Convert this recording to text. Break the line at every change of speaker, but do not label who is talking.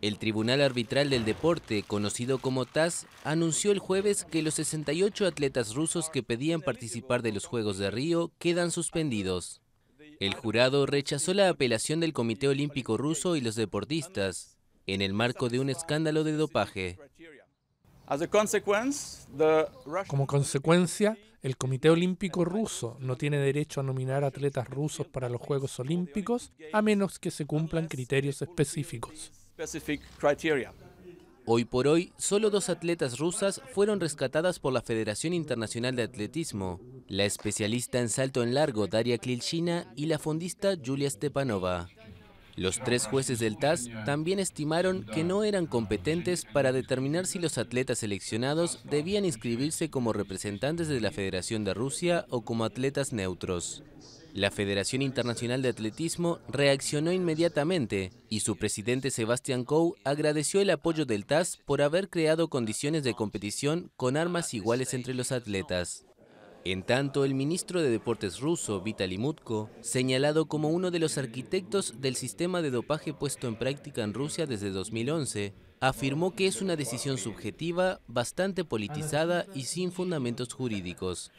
El Tribunal Arbitral del Deporte, conocido como TAS, anunció el jueves que los 68 atletas rusos que pedían participar de los Juegos de Río quedan suspendidos. El jurado rechazó la apelación del Comité Olímpico Ruso y los deportistas en el marco de un escándalo de dopaje.
Como consecuencia, el Comité Olímpico ruso no tiene derecho a nominar atletas rusos para los Juegos Olímpicos a menos que se cumplan criterios específicos.
Hoy por hoy, solo dos atletas rusas fueron rescatadas por la Federación Internacional de Atletismo, la especialista en salto en largo Daria Klilchina y la fondista Julia Stepanova. Los tres jueces del TAS también estimaron que no eran competentes para determinar si los atletas seleccionados debían inscribirse como representantes de la Federación de Rusia o como atletas neutros. La Federación Internacional de Atletismo reaccionó inmediatamente y su presidente Sebastián Coe agradeció el apoyo del TAS por haber creado condiciones de competición con armas iguales entre los atletas. En tanto, el ministro de Deportes ruso, Vitaly Mutko, señalado como uno de los arquitectos del sistema de dopaje puesto en práctica en Rusia desde 2011, afirmó que es una decisión subjetiva, bastante politizada y sin fundamentos jurídicos.